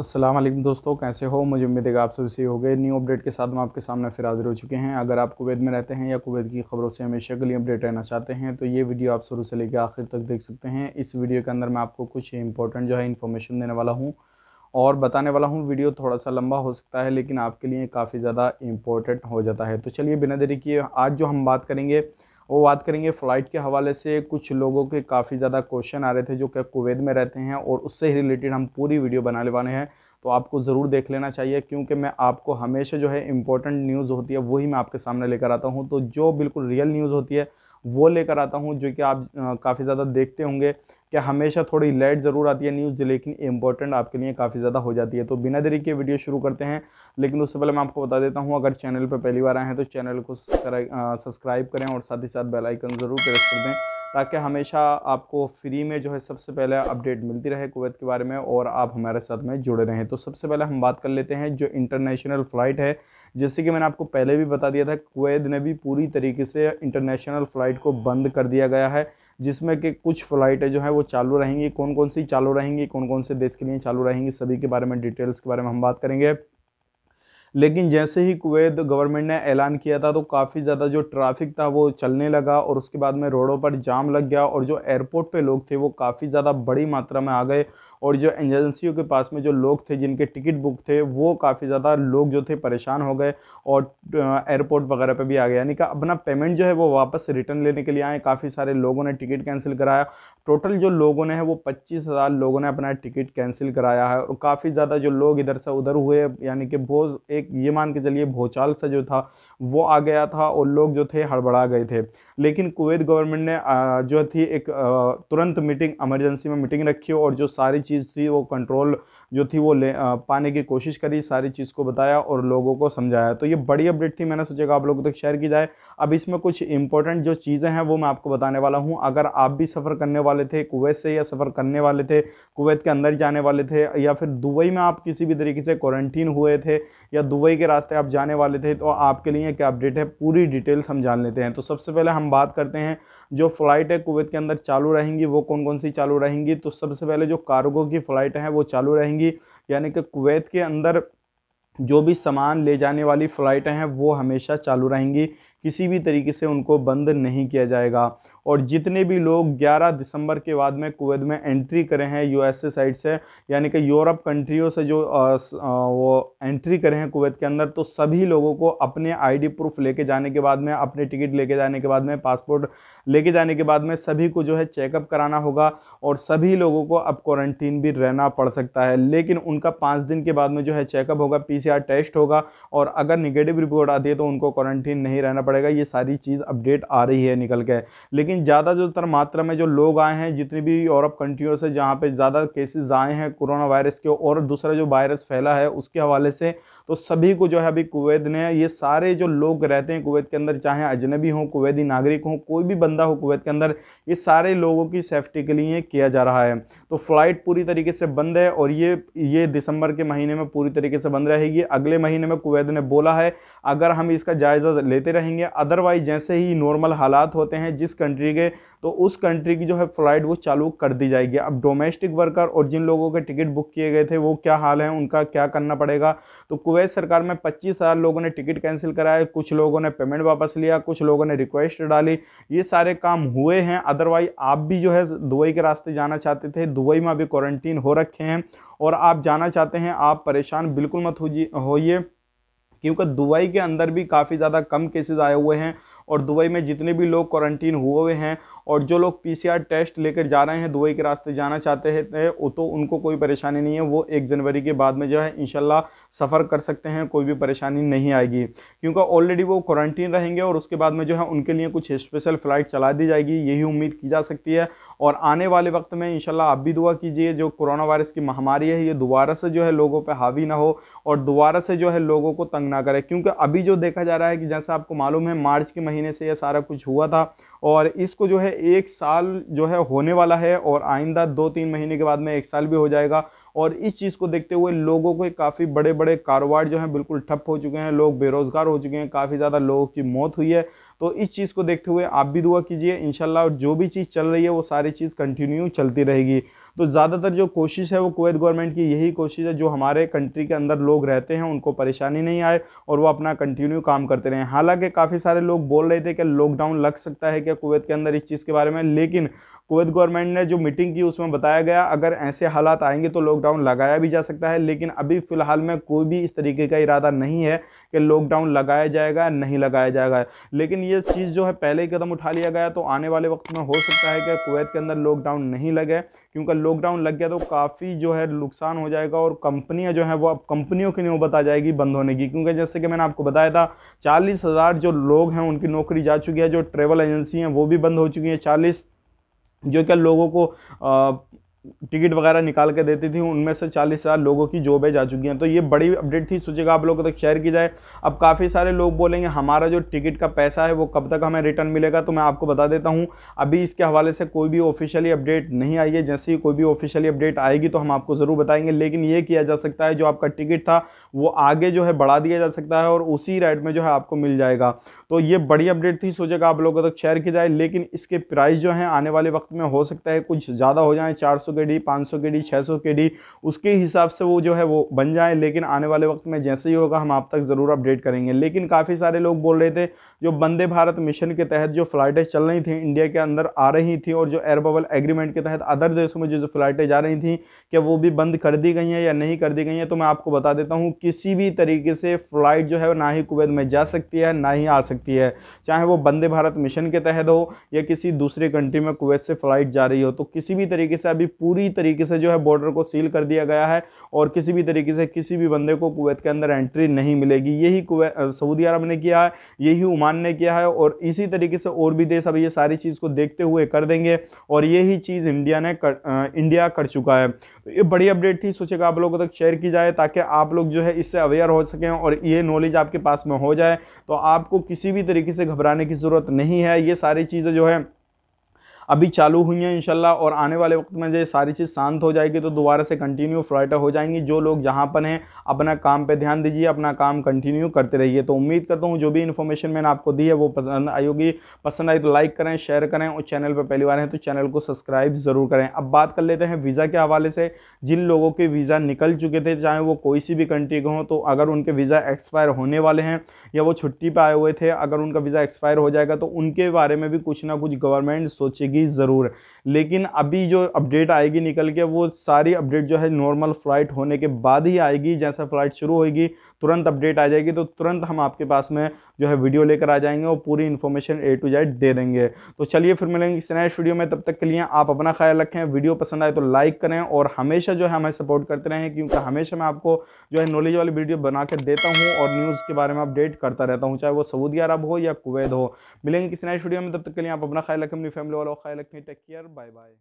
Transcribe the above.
असलम दोस्तों कैसे हो मुझे उम्मीद है आप सभी सही हो गए न्यू अपडेट के साथ हम आपके सामने फिर हाजिर हो चुके हैं अगर आप कुवैत में रहते हैं या कुवैत की खबरों से हमेशा के लिए अपडेट रहना चाहते हैं तो ये वीडियो आप शुरू से लेकर आखिर तक देख सकते हैं इस वीडियो के अंदर मैं आपको कुछ इंपॉर्टेंट जो है इन्फॉर्मेशन देने वाला हूँ और बताने वाला हूँ वीडियो थोड़ा सा लंबा हो सकता है लेकिन आपके लिए काफ़ी ज़्यादा इम्पोर्टेंट हो जाता है तो चलिए बिना देरी किए आज जो हम बात करेंगे वो बात करेंगे फ़्लाइट के हवाले से कुछ लोगों के काफ़ी ज़्यादा क्वेश्चन आ रहे थे जो कि कुवैत में रहते हैं और उससे ही रिलेटेड हम पूरी वीडियो बनाने वाले हैं तो आपको ज़रूर देख लेना चाहिए क्योंकि मैं आपको हमेशा जो है इंपॉर्टेंट न्यूज़ होती है वही मैं आपके सामने लेकर आता हूँ तो जो बिल्कुल रियल न्यूज़ होती है वो लेकर आता हूँ जो कि आप काफ़ी ज़्यादा देखते होंगे कि हमेशा थोड़ी लेट ज़रूर आती है न्यूज़ लेकिन इंपॉर्टेंट आपके लिए काफ़ी ज़्यादा हो जाती है तो बिना देरी के वीडियो शुरू करते हैं लेकिन उससे पहले मैं आपको बता देता हूँ अगर चैनल पर पहली बार आए हैं तो चैनल को सब्सक्राइब करें और साथ ही साथ बेलाइकन ज़रूर प्रेस कर दें ताकि हमेशा आपको फ्री में जो है सबसे पहले अपडेट मिलती रहे कुवैत के बारे में और आप हमारे साथ में जुड़े रहें तो सबसे पहले हम बात कर लेते हैं जो इंटरनेशनल फ़्लाइट है जैसे कि मैंने आपको पहले भी बता दिया था कुवैत ने भी पूरी तरीके से इंटरनेशनल फ़्लाइट को बंद कर दिया गया है जिसमें कि कुछ फ़्लाइटें जो हैं वो चालू रहेंगी कौन कौन सी चालू रहेंगी कौन कौन से देश के लिए चालू रहेंगी सभी के बारे में डिटेल्स के बारे में हम बात करेंगे लेकिन जैसे ही कुवैत गवर्नमेंट ने ऐलान किया था तो काफ़ी ज़्यादा जो ट्रैफिक था वो चलने लगा और उसके बाद में रोडों पर जाम लग गया और जो एयरपोर्ट पे लोग थे वो काफ़ी ज़्यादा बड़ी मात्रा में आ गए और जो एजेंसियों के पास में जो लोग थे जिनके टिकट बुक थे वो काफ़ी ज़्यादा लोग जो थे परेशान हो गए और एयरपोर्ट वगैरह पर भी आ गए यानी कि अपना पेमेंट जो है वो वापस रिटर्न लेने के लिए आए काफ़ी सारे लोगों ने टिकट कैंसिल कराया टोटल जो लोगों ने है वो पच्चीस हज़ार लोगों ने अपना टिकट कैंसिल कराया है और काफ़ी ज़्यादा जो लोग इधर से उधर हुए यानी कि भोज एक ये मान के चलिए भोचाल से जो था वो आ गया था और लोग जो थे हड़बड़ा गए थे लेकिन कुवैत गवर्नमेंट ने जो थी एक तुरंत मीटिंग एमरजेंसी में मीटिंग रखी और जो सारी चीज़ थी वो कंट्रोल जो थी वो ले आ, पाने की कोशिश करी सारी चीज़ को बताया और लोगों को समझाया तो ये बड़ी अपडेट थी मैंने कि आप लोगों तक शेयर की जाए अब इसमें कुछ इंपॉर्टेंट जो चीज़ें हैं वो मैं आपको बताने वाला हूँ अगर आप भी सफ़र करने वाले थे कुवैत से या सफ़र करने वाले थे कुवैत के अंदर जाने वाले थे या फिर दुबई में आप किसी भी तरीके से क्वारंटीन हुए थे या दुबई के रास्ते आप जाने वाले थे तो आपके लिए क्या अपडेट है पूरी डिटेल्स हम जान लेते हैं तो सबसे पहले हम बात करते हैं जो फ़्लाइट है कुवैत के अंदर चालू रहेंगी वो कौन कौन सी चालू रहेंगी तो सबसे पहले जो कार्गो की फ़्लाइट हैं वो चालू रहेंगी रहेंगी यानी कि कुवैत के अंदर जो भी सामान ले जाने वाली फ़्लाइटें हैं वो हमेशा चालू रहेंगी किसी भी तरीके से उनको बंद नहीं किया जाएगा और जितने भी लोग 11 दिसंबर के बाद में कुवैत में एंट्री करे हैं यूएसए साइड से यानी कि यूरोप कंट्रियों से जो आ, वो एंट्री करे हैं कुवैत के अंदर तो सभी लोगों को अपने आईडी प्रूफ लेके जाने के बाद में अपने टिकट लेके जाने के बाद में पासपोर्ट लेके जाने के बाद में सभी को जो है चेकअप कराना होगा और सभी लोगों को अब क्वारंटीन भी रहना पड़ सकता है लेकिन उनका पाँच दिन के बाद में जो है चेकअप होगा पी टेस्ट होगा और अगर निगेटिव रिपोर्ट आती है तो उनको क्वारंटीन नहीं रहना पड़ेगा ये सारी चीज़ अपडेट आ रही है निकल के लेकिन ज़्यादा जो तर मात्रा में जो लोग आए हैं जितनी भी यूरोप कंट्रियों से जहाँ पे ज़्यादा केसेस आए हैं कोरोना वायरस के और दूसरा जो वायरस फैला है उसके हवाले से तो सभी को जो है अभी कुवैत ने ये सारे जो लोग रहते हैं कुवैत के अंदर चाहे अजनबी हों कुवैती नागरिक हों कोई भी बंदा हो कुवैत के अंदर ये सारे लोगों की सेफ्टी के लिए किया जा रहा है तो फ़्लाइट पूरी तरीके से बंद है और ये ये दिसंबर के महीने में पूरी तरीके से बंद रहेगी अगले महीने में कुवैत ने बोला है अगर हम इसका जायज़ा लेते रहेंगे अदरवाइज जैसे ही नॉर्मल हालात होते हैं जिस कंट्री के तो उस कंट्री की जो है फ़्लाइट वो चालू कर दी जाएगी अब डोमेस्टिक वर्कर और जिन लोगों के टिकट बुक किए गए थे वो क्या हाल है उनका क्या करना पड़ेगा तो कुवैत सरकार में पच्चीस हज़ार लोगों ने टिकट कैंसिल कराया कुछ लोगों ने पेमेंट वापस लिया कुछ लोगों ने रिक्वेस्ट डाली ये सारे काम हुए हैं अदरवाइज आप भी जो है दुबई के रास्ते जाना चाहते थे दुबई में अभी क्वारंटीन हो रखे हैं और आप जाना चाहते हैं आप परेशान बिल्कुल मत होइए क्योंकि दुबई के अंदर भी काफ़ी ज़्यादा कम केसेस आए हुए हैं और दुबई में जितने भी लोग क्वारंटीन हुए हुए हैं और जो लोग पीसीआर टेस्ट लेकर जा रहे हैं दुबई के रास्ते जाना चाहते हैं तो वो तो उनको कोई परेशानी नहीं है वो एक जनवरी के बाद में जो है इनशाला सफ़र कर सकते हैं कोई भी परेशानी नहीं आएगी क्योंकि ऑलरेडी वो क्वारंटीन रहेंगे और उसके बाद में जो है उनके लिए कुछ स्पेशल फ़्लाइट चला दी जाएगी यही उम्मीद की जा सकती है और आने वाले वक्त में इनशाला आप भी दुआ कीजिए जो कोरोना वायरस की महामारी है ये दोबारा से जो है लोगों पर हावी ना हो और दोबारा से जो है लोगों को तंग ना करें क्योंकि अभी जो देखा जा रहा है कि जैसा आपको मालूम है मार्च के महीने से यह सारा कुछ हुआ था और इसको जो है एक साल जो है होने वाला है और आइंदा दो तीन महीने के बाद में एक साल भी हो जाएगा और इस चीज़ को देखते हुए लोगों के काफ़ी बड़े बड़े कारोबार जो हैं बिल्कुल ठप हो चुके हैं लोग बेरोज़गार हो चुके हैं काफ़ी ज़्यादा लोगों की मौत हुई है तो इस चीज़ को देखते हुए आप भी दुआ कीजिए इनशाला जो भी चीज़ चल रही है वो सारी चीज़ कंटिन्यू चलती रहेगी तो ज़्यादातर जो कोशिश है वो कुवैत गवर्नमेंट की यही कोशिश है जो हमारे कंट्री के अंदर लोग रहते हैं उनको परेशानी नहीं आए और वो अपना कंटिन्यू काम करते रहें हालांकि काफ़ी सारे लोग बोल रहे थे कि लॉकडाउन लग सकता है क्या कुवैत के अंदर इस चीज़ के बारे में लेकिन कुवैत गवर्नमेंट ने जो मीटिंग की उसमें बताया गया अगर ऐसे हालात आएंगे तो लोग लॉकडाउन लगाया भी जा सकता है लेकिन अभी फ़िलहाल में कोई भी इस तरीके का इरादा नहीं है कि लॉकडाउन लगाया जाएगा नहीं लगाया जाएगा लेकिन ये चीज़ जो है पहले ही कदम उठा लिया गया तो आने वाले वक्त में हो सकता है कि कुवैत के अंदर लॉकडाउन नहीं लगे क्योंकि लॉकडाउन लग गया तो काफ़ी जो है नुकसान हो जाएगा और कंपनियां जो हैं वो अब कंपनियों की नौबत आ जाएगी बंद होने की क्योंकि जैसे कि मैंने आपको बताया था चालीस हज़ार जो लोग हैं उनकी नौकरी जा चुकी है जो ट्रेवल एजेंसी हैं वो भी बंद हो चुकी हैं चालीस जो क्या लोगों को आ, टिकट वगैरह निकाल के देती थी उनमें से चालीस हज़ार लोगों की जॉबें जा चुकी हैं तो ये बड़ी अपडेट थी सोचेगा आप लोगों तक शेयर की जाए अब काफ़ी सारे लोग बोलेंगे हमारा जो टिकट का पैसा है वो कब तक हमें रिटर्न मिलेगा तो मैं आपको बता देता हूँ अभी इसके हवाले से कोई भी ऑफिशियली अपडेट नहीं आई है जैसे ही कोई भी ऑफिशियली अपडेट आएगी तो हम आपको ज़रूर बताएंगे लेकिन ये किया जा सकता है जो आपका टिकट था वो आगे जो है बढ़ा दिया जा सकता है और उसी रेट में जो है आपको मिल जाएगा तो ये बड़ी अपडेट थी सोचेगा आप लोगों तक शेयर की जाए लेकिन इसके प्राइस जो हैं आने वाले वक्त में हो सकता है कुछ ज़्यादा हो जाए चार सौ के डी पाँच सौ के डी छः सौ के डी उसके हिसाब से वो जो है वो बन जाए लेकिन आने वाले वक्त में जैसे ही होगा हम आप तक ज़रूर अपडेट करेंगे लेकिन काफ़ी सारे लोग बोल रहे थे जो वंदे भारत मिशन के तहत जो फ़्लाइटें चल रही थी इंडिया के अंदर आ रही थी और जो एयर बबल एग्रीमेंट के तहत अदर देशों में जो जो फ़्लाइटें जा रही थी क्या वो भी बंद कर दी गई हैं या नहीं कर दी गई हैं तो मैं आपको बता देता हूँ किसी भी तरीके से फ़्लाइट जो है ना ही कुवैत में जा सकती है ना ही आ सकती है चाहे वो वंदे भारत मिशन के तहत हो या किसी दूसरे कंट्री में कुवैत से फ़्लाइट जा रही हो तो किसी भी तरीके से अभी पूरी तरीके से जो है बॉर्डर को सील कर दिया गया है और किसी भी तरीके से किसी भी बंदे को कुवैत के अंदर एंट्री नहीं मिलेगी यही सऊदी अरब ने किया है यही ओमान ने किया है और इसी तरीके से और भी देश अब ये सारी चीज़ को देखते हुए कर देंगे और यही चीज़ इंडिया ने कर, आ, इंडिया कर चुका है तो ये बड़ी अपडेट थी सोचेगा आप लोगों तक शेयर की जाए ताकि आप लोग जो है इससे अवेयर हो सकें और ये नॉलेज आपके पास में हो जाए तो आपको किसी भी तरीके से घबराने की ज़रूरत नहीं है ये सारी चीज़ें जो है अभी चालू हुई हैं इनशाला और आने वाले वक्त में जब सारी चीज़ शांत हो जाएगी तो दोबारा से कंटिन्यू फ्लाइट हो जाएंगी जो लोग जहाँ पर हैं अपना काम पर ध्यान दीजिए अपना काम कंटिन्यू करते रहिए तो उम्मीद करता हूँ जो भी इन्फॉर्मेशन मैंने आपको दी है वो पसंद आई होगी पसंद आई तो लाइक करें शेयर करें और चैनल पर पहली बार हैं तो चैनल को सब्सक्राइब ज़रूर करें अब बात कर लेते हैं वीज़ा के हवाले से जिन लोगों के वीज़ा निकल चुके थे चाहे वो कोई सी भी कंट्री के हों तो अगर उनके वीज़ा एक्सपायर होने वाले हैं या वो छुट्टी पर आए हुए थे अगर उनका वीज़ा एक्सपायर हो जाएगा तो उनके बारे में भी कुछ ना कुछ गवर्नमेंट सोचेगी आएगी ज़रूर लेकिन अभी जो अपडेट आएगी निकल के वो सारी अपडेट जो है नॉर्मल फ़्लाइट होने के बाद ही आएगी जैसे फ़्लाइट शुरू होगी तुरंत अपडेट आ जाएगी तो तुरंत हम आपके पास में जो है वीडियो लेकर आ जाएंगे और पूरी इन्फॉर्मेशन ए टू जेड दे देंगे तो चलिए फिर मिलेंगे इस नेक्स्ट वीडियो में तब तक के लिए आप अपना ख्याल रखें वीडियो पसंद आए तो लाइक करें और हमेशा जो है हमें सपोर्ट करते रहें क्योंकि हमेशा मैं आपको जो है नॉलेज वाली वीडियो बना कर देता हूँ और न्यूज़ के बारे में अपडेट करता रहता हूँ चाहे वो सऊदी अरब हो या कुवैत हो मिलेंगे किसी नेक्स्ट वीडियो में तब तक के लिए आप अपना ख्याल रखें अपनी फैमिली वालों ख्याल रखें टेक केयर बाय बाय